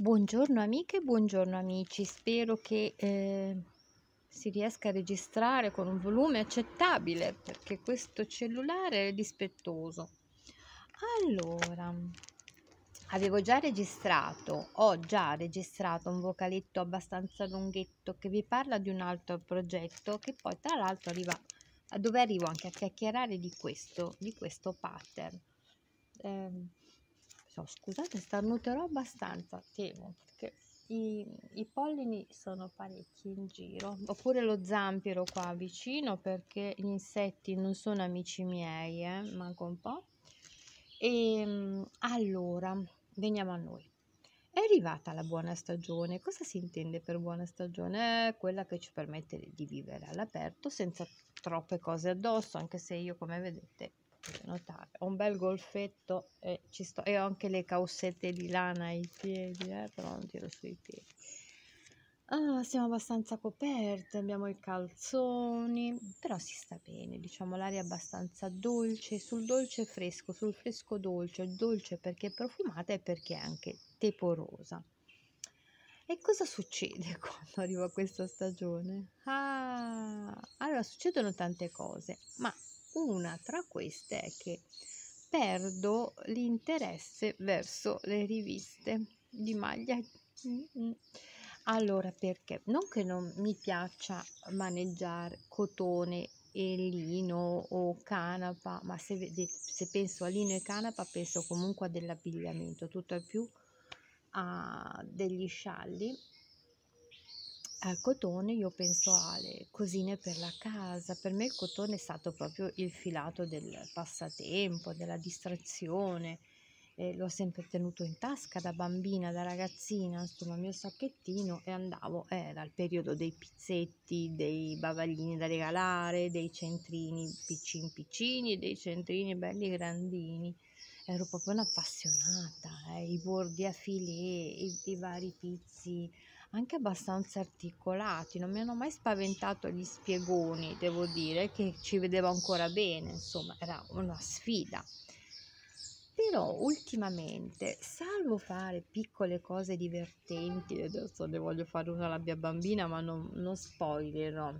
Buongiorno amiche, buongiorno amici, spero che eh, si riesca a registrare con un volume accettabile perché questo cellulare è dispettoso. Allora, avevo già registrato, ho già registrato un vocaletto abbastanza lunghetto che vi parla di un altro progetto che poi tra l'altro arriva a dove arrivo anche a chiacchierare di questo, di questo pattern. Eh, so, scusate, starnuterò abbastanza, temo, perché i, i, pollini sono parecchi in giro. Oppure lo zampiro qua vicino perché gli insetti non sono amici miei, eh, manco un po'. E ehm, allora, veniamo a noi. È arrivata la buona stagione. Cosa si intende per buona stagione? È quella che ci permette di vivere all'aperto senza troppe cose addosso, anche se io, come vedete, notare ho un bel golfetto e, ci sto, e ho anche le causette di lana ai piedi eh, però non tiro sui piedi ah, siamo abbastanza coperte abbiamo i calzoni però si sta bene diciamo l'aria è abbastanza dolce sul dolce fresco sul fresco dolce dolce perché è profumata e perché è anche teporosa e cosa succede quando arriva questa stagione? Ah, allora succedono tante cose, ma una tra queste è che perdo l'interesse verso le riviste di maglia. Allora perché? Non che non mi piaccia maneggiare cotone e lino o canapa, ma se, vedete, se penso a lino e canapa penso comunque a dell'abbigliamento, tutto al più a degli scialli al cotone io penso alle cosine per la casa, per me il cotone è stato proprio il filato del passatempo, della distrazione, eh, l'ho sempre tenuto in tasca da bambina, da ragazzina, insomma il mio sacchettino e andavo eh, il periodo dei pizzetti, dei bavaglini da regalare, dei centrini piccin piccini, dei centrini belli grandini ero proprio un'appassionata, eh, i bordi a filet, i, i vari pizzi, anche abbastanza articolati, non mi hanno mai spaventato gli spiegoni, devo dire, che ci vedevo ancora bene, insomma, era una sfida. Però ultimamente, salvo fare piccole cose divertenti, adesso ne voglio fare una alla mia bambina, ma non, non spoilerò,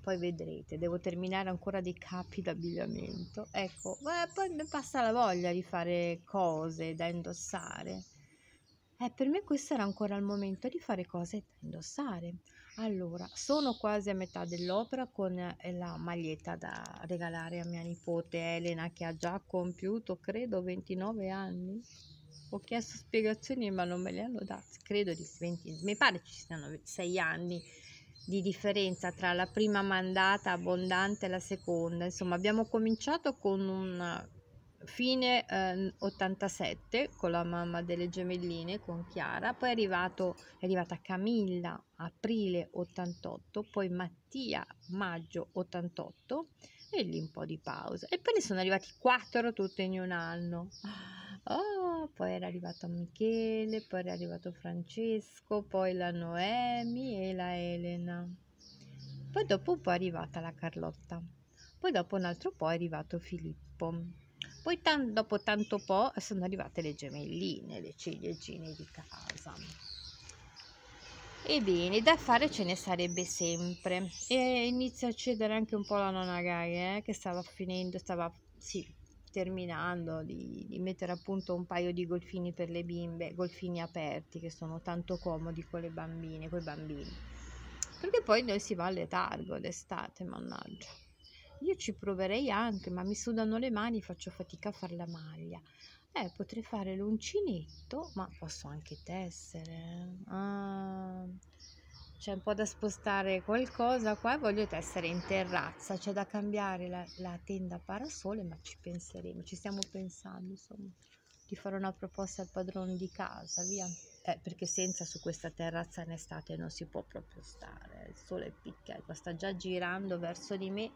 poi vedrete, devo terminare ancora dei capi d'abbigliamento. Ecco, ma poi mi passa la voglia di fare cose da indossare. Eh, per me questo era ancora il momento di fare cose da indossare. Allora, sono quasi a metà dell'opera con eh, la maglietta da regalare a mia nipote Elena che ha già compiuto, credo, 29 anni. Ho chiesto spiegazioni ma non me le hanno date, credo di 20, mi pare ci siano 6 anni di differenza tra la prima mandata abbondante e la seconda. Insomma, abbiamo cominciato con un fine eh, 87 con la mamma delle gemelline, con Chiara, poi è, arrivato, è arrivata Camilla aprile 88, poi Mattia maggio 88 e lì un po' di pausa. E poi ne sono arrivati quattro tutti in un anno. Oh, poi era arrivato Michele, poi era arrivato Francesco, poi la Noemi e la Elena. Poi dopo un po' è arrivata la Carlotta. Poi dopo un altro po' è arrivato Filippo. Poi tan dopo tanto po' sono arrivate le gemelline, le ciliegine di casa. Ebbene, da fare ce ne sarebbe sempre. E inizia a cedere anche un po' la nonna Gaia, eh, che stava finendo, stava, sì, terminando di, di, mettere a punto un paio di golfini per le bimbe, golfini aperti che sono tanto comodi con le bambine, con i bambini. Perché poi noi si va al letargo d'estate, mannaggia. Io ci proverei anche, ma mi sudano le mani, faccio fatica a fare la maglia. Eh, potrei fare l'uncinetto, ma posso anche tessere. Eh. Ah, c'è un po' da spostare qualcosa qua voglio tessere in terrazza. C'è da cambiare la, la tenda parasole, ma ci penseremo, ci stiamo pensando, insomma. Di fare una proposta al padrone di casa, via. Eh, perché senza su questa terrazza in estate non si può proprio stare. Il sole picchia, qua sta già girando verso di me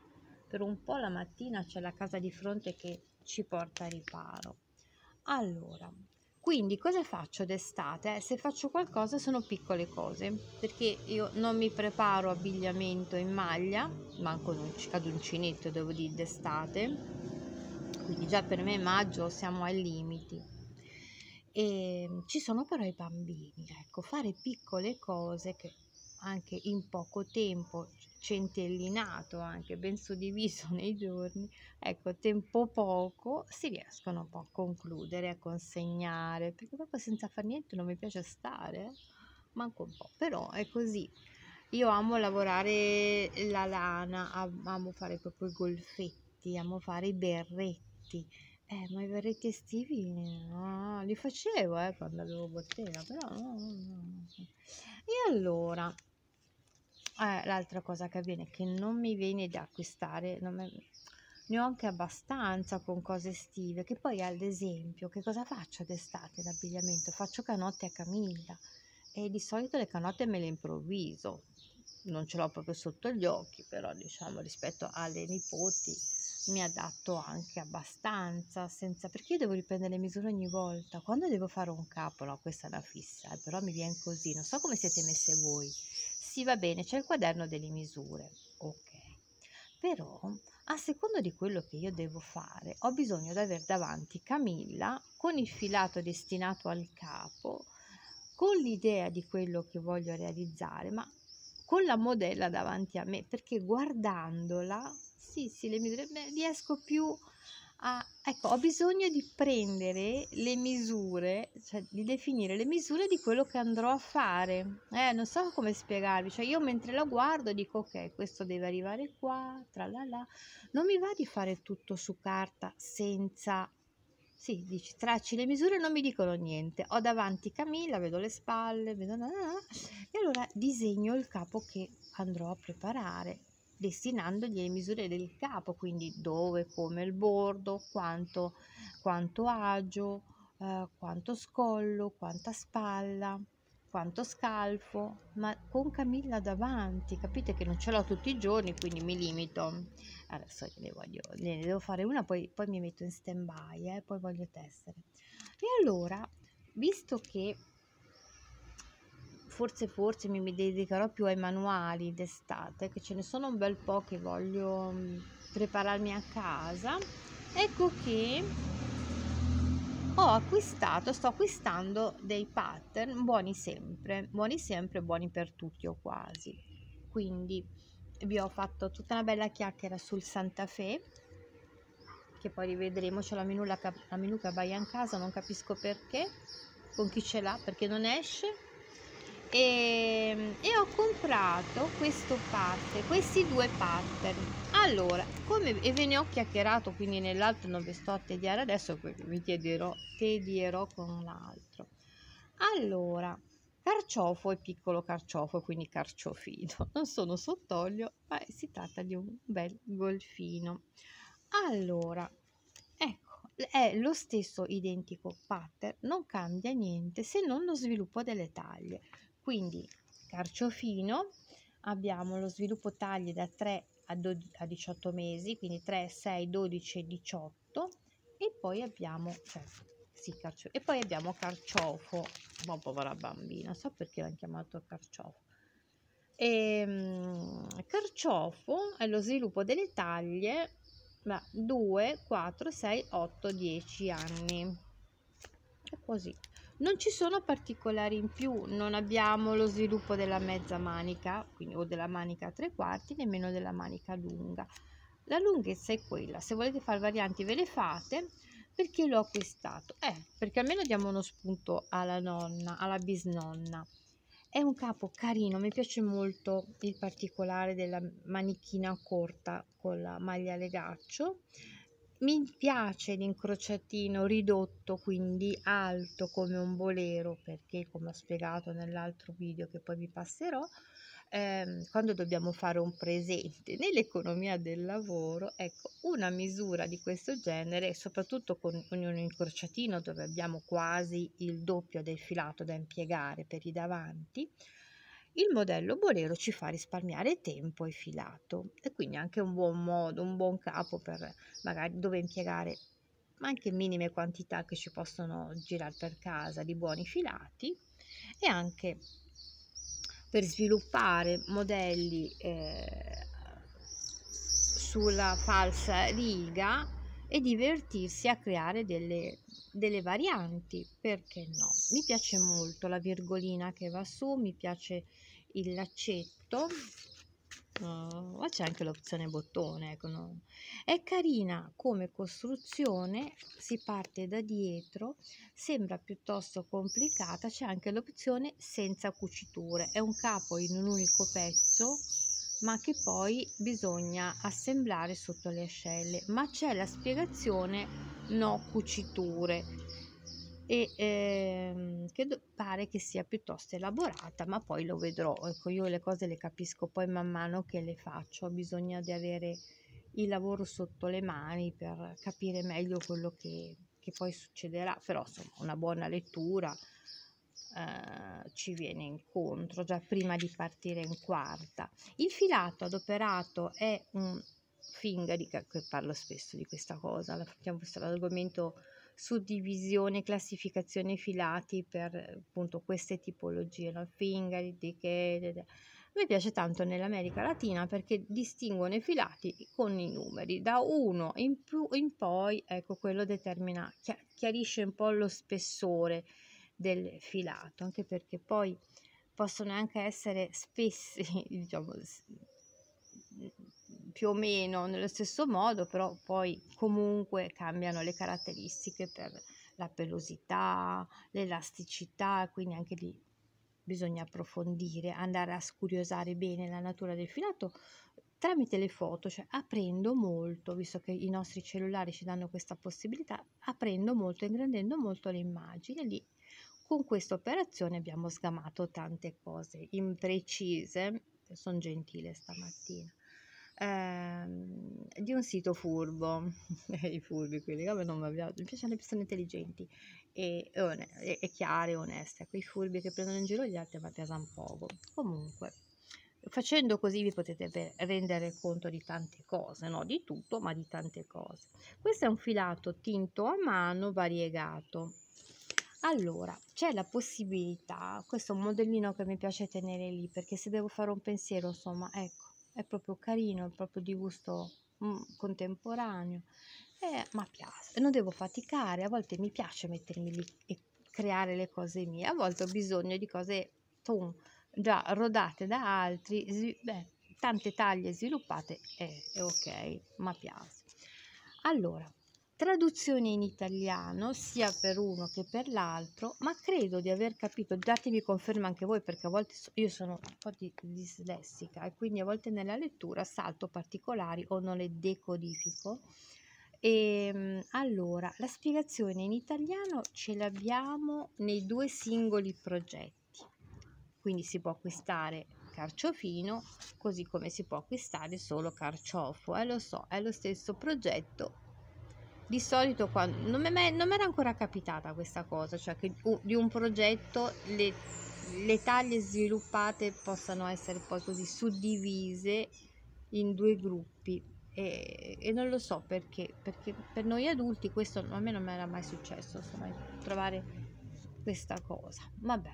per un po' la mattina c'è la casa di fronte che ci porta a riparo. Allora, quindi cosa faccio d'estate? Eh, se faccio qualcosa sono piccole cose, perché io non mi preparo abbigliamento in maglia, manco un, ad uncinetto devo dire d'estate, quindi già per me maggio siamo ai limiti. E, ehm, ci sono però i bambini, ecco, fare piccole cose che anche in poco tempo, centellinato anche, ben suddiviso nei giorni, ecco, tempo poco si riescono un po' a concludere, a consegnare, perché proprio senza fare niente non mi piace stare, manco un po', però è così. Io amo lavorare la lana, amo fare proprio i golfetti, amo fare i berretti. Eh, ma i berretti estivi no, li facevo eh, quando avevo bottega, però no, no, no. E allora, eh, l'altra cosa che avviene è che non mi viene da acquistare, mi... ne ho anche abbastanza con cose estive, che poi ad esempio che cosa faccio d'estate d'abbigliamento? Faccio canotte a Camilla e di solito le canotte me le improvviso, non ce l'ho proprio sotto gli occhi, però diciamo rispetto alle nipoti mi adatto anche abbastanza, senza... perché io devo riprendere le misure ogni volta, quando devo fare un capo, no questa è una fissa, eh, però mi viene così, non so come siete messe voi sì, va bene, c'è il quaderno delle misure, ok. Però, a secondo di quello che io devo fare, ho bisogno di avere davanti Camilla con il filato destinato al capo, con l'idea di quello che voglio realizzare, ma con la modella davanti a me, perché guardandola, sì, sì, le misure, beh, riesco più a a, ah, ecco, ho bisogno di prendere le misure, cioè di definire le misure di quello che andrò a fare. Eh, non so come spiegarvi, cioè io mentre la guardo dico ok, questo deve arrivare qua, tra la la. Non mi va di fare tutto su carta senza sì, dici, tracci le misure non mi dicono niente. Ho davanti Camilla, vedo le spalle, vedo... E allora disegno il capo che andrò a preparare destinandogli le misure del capo, quindi dove, come il bordo, quanto, quanto agio, eh, quanto scollo, quanta spalla, quanto scalfo, ma con Camilla davanti, capite che non ce l'ho tutti i giorni, quindi mi limito. Adesso gliene, voglio, gliene devo fare una, poi, poi mi metto in stand by, eh, poi voglio tessere. E allora, visto che forse forse mi dedicherò più ai manuali d'estate che ce ne sono un bel po' che voglio mm, prepararmi a casa ecco che ho acquistato sto acquistando dei pattern buoni sempre buoni sempre buoni per tutti o quasi quindi vi ho fatto tutta una bella chiacchiera sul Santa Fe che poi rivedremo c'è la minuca la minuca vai a casa non capisco perché con chi ce l'ha perché non esce e, ehm, e ho comprato questo pattern questi due pattern allora come e ve ne ho chiacchierato quindi nell'altro non vi sto a tediare adesso vi tedierò, tedierò con l'altro allora carciofo e piccolo carciofo quindi carciofino non sono sott'olio ma si tratta di un bel golfino allora ecco è lo stesso identico pattern non cambia niente se non lo sviluppo delle taglie quindi carciofino, abbiamo lo sviluppo taglie da 3 a, 12, a 18 mesi, quindi 3, 6, 12 18 e poi abbiamo, cioè, sì, carcio, e poi abbiamo carciofo, ma povera bambina, so perché l'hanno chiamato carciofo. E, ehm, carciofo è lo sviluppo delle taglie da 2, 4, 6, 8, 10 anni. È così non ci sono particolari in più, non abbiamo lo sviluppo della mezza manica quindi, o della manica a tre quarti, nemmeno della manica lunga. La lunghezza è quella, se volete fare varianti ve le fate, perché l'ho acquistato? Eh, perché almeno diamo uno spunto alla nonna, alla bisnonna. È un capo carino, mi piace molto il particolare della manichina corta con la maglia legaccio. Mi piace l'incrociatino ridotto, quindi alto come un bolero, perché come ho spiegato nell'altro video che poi vi passerò, ehm, quando dobbiamo fare un presente nell'economia del lavoro, ecco, una misura di questo genere, soprattutto con un incrociatino dove abbiamo quasi il doppio del filato da impiegare per i davanti, il modello Bolero ci fa risparmiare tempo e filato e quindi anche un buon modo, un buon capo per magari dove impiegare anche minime quantità che ci possono girare per casa di buoni filati e anche per sviluppare modelli eh, sulla falsa riga e divertirsi a creare delle, delle varianti, perché no? Mi piace molto la virgolina che va su, mi piace il laccetto, Uh, ma c'è anche l'opzione bottone ecco, no? è carina come costruzione si parte da dietro sembra piuttosto complicata c'è anche l'opzione senza cuciture è un capo in un unico pezzo ma che poi bisogna assemblare sotto le ascelle ma c'è la spiegazione no cuciture e ehm, che do- pare che sia piuttosto elaborata ma poi lo vedrò ecco io le cose le capisco poi man mano che le faccio bisogna di avere il lavoro sotto le mani per capire meglio quello che, che poi succederà però insomma una buona lettura eh, ci viene incontro già prima di partire in quarta. Il filato adoperato è un fingering, parlo spesso di questa cosa, abbiamo visto l'argomento suddivisione, classificazione filati per appunto queste tipologie, no? fingering, A me piace tanto nell'America Latina perché distinguono i filati con i numeri, da uno in, più, in poi, ecco, quello determina, chiarisce un po' lo spessore del filato, anche perché poi possono anche essere spessi, diciamo, più o meno nello stesso modo, però poi comunque cambiano le caratteristiche per la pelosità, l'elasticità, quindi anche lì bisogna approfondire, andare a scuriosare bene la natura del filato tramite le foto, cioè aprendo molto, visto che i nostri cellulari ci danno questa possibilità, aprendo molto, ingrandendo molto le immagini, lì con questa operazione abbiamo sgamato tante cose imprecise, sono gentile stamattina, ehm, di un sito furbo, i furbi quelli, vabbè non mi piacciono le persone intelligenti e, e, e chiare e oneste, quei furbi che prendono in giro gli altri ma pesano poco. Comunque, Facendo così vi potete rendere conto di tante cose, no? Di tutto, ma di tante cose. Questo è un filato tinto a mano variegato. Allora, c'è la possibilità, questo è un modellino che mi piace tenere lì, perché se devo fare un pensiero, insomma, ecco, è proprio carino, è proprio di gusto mm, contemporaneo, eh, ma piace, non devo faticare, a volte mi piace mettermi lì e creare le cose mie, a volte ho bisogno di cose tum, già rodate da altri, beh, tante taglie sviluppate, eh, è ok, ma piace. Allora, traduzione in italiano sia per uno che per l'altro, ma credo di aver capito, datemi conferma anche voi perché a volte so, io sono un po' di, dislessica e quindi a volte nella lettura salto particolari o non le decodifico. E, ehm, allora, la spiegazione in italiano ce l'abbiamo nei due singoli progetti, quindi si può acquistare carciofino così come si può acquistare solo carciofo, eh, lo so, è lo stesso progetto di solito quando, non mi era ancora capitata questa cosa, cioè che di un progetto le, le taglie sviluppate possano essere poi così suddivise in due gruppi e, e non lo so perché, perché per noi adulti questo a me non mi era mai successo, insomma, trovare questa cosa. Vabbè.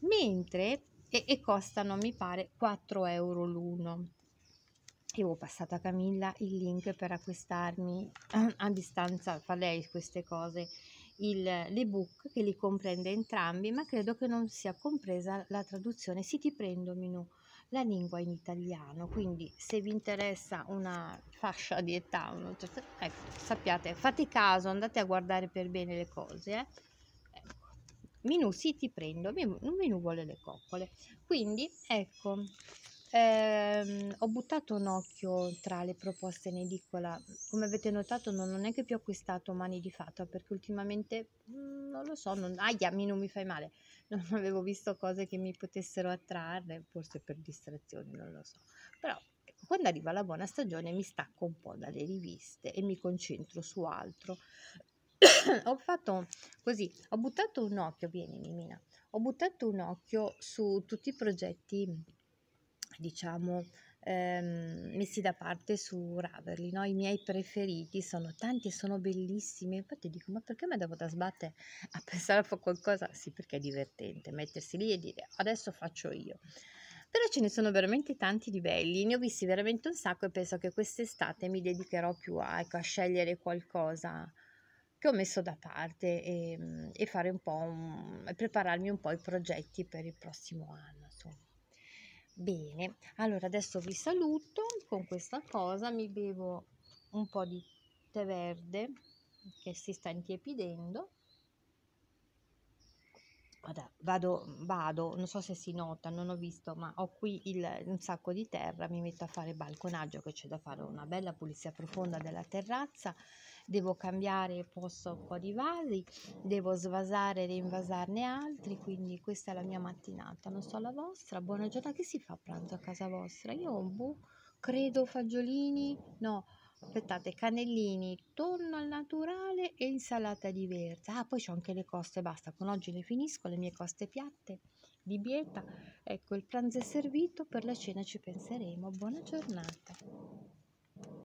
Mentre e, e costano mi pare 4 euro l'uno e avevo passato a Camilla il link per acquistarmi eh, a distanza, fa lei queste cose, l'ebook che li comprende entrambi, ma credo che non sia compresa la traduzione. Sì, ti prendo menu la lingua in italiano, quindi se vi interessa una fascia di età, uno, ecco, sappiate, fate caso, andate a guardare per bene le cose. Eh. Ecco. Minu, sì, ti prendo, un menu vuole le coccole. Quindi, ecco, ehm, ho buttato un occhio tra le proposte in edicola. Come avete notato, non ho neanche più acquistato Mani di Fata perché ultimamente mm, non lo so. Non, aia, mi non mi fai male. Non avevo visto cose che mi potessero attrarre, forse per distrazione, non lo so. Però quando arriva la buona stagione mi stacco un po' dalle riviste e mi concentro su altro. ho fatto così, ho buttato un occhio, vieni Mimina, ho buttato un occhio su tutti i progetti diciamo ehm, messi da parte su Raverly, no? i miei preferiti sono tanti e sono bellissimi, infatti dico ma perché mi devo da sbattere a pensare a fare qualcosa? Sì perché è divertente mettersi lì e dire adesso faccio io, però ce ne sono veramente tanti di belli, ne ho visti veramente un sacco e penso che quest'estate mi dedicherò più a, ecco, a scegliere qualcosa che ho messo da parte e, ehm, e fare un po' un, prepararmi un po' i progetti per il prossimo anno. Bene, allora adesso vi saluto con questa cosa, mi bevo un po' di tè verde che si sta intiepidendo Guarda, vado, vado, non so se si nota, non ho visto, ma ho qui il, un sacco di terra, mi metto a fare balconaggio che c'è da fare una bella pulizia profonda della terrazza, devo cambiare posto un po' di vasi, devo svasare e rinvasarne altri, quindi questa è la mia mattinata, non so la vostra, buona giornata, che si fa a pranzo a casa vostra? Io ho un buco, credo fagiolini, no, aspettate cannellini tonno al naturale e insalata diversa ah poi c'ho anche le coste basta con oggi le finisco le mie coste piatte di bieta ecco il pranzo è servito per la cena ci penseremo buona giornata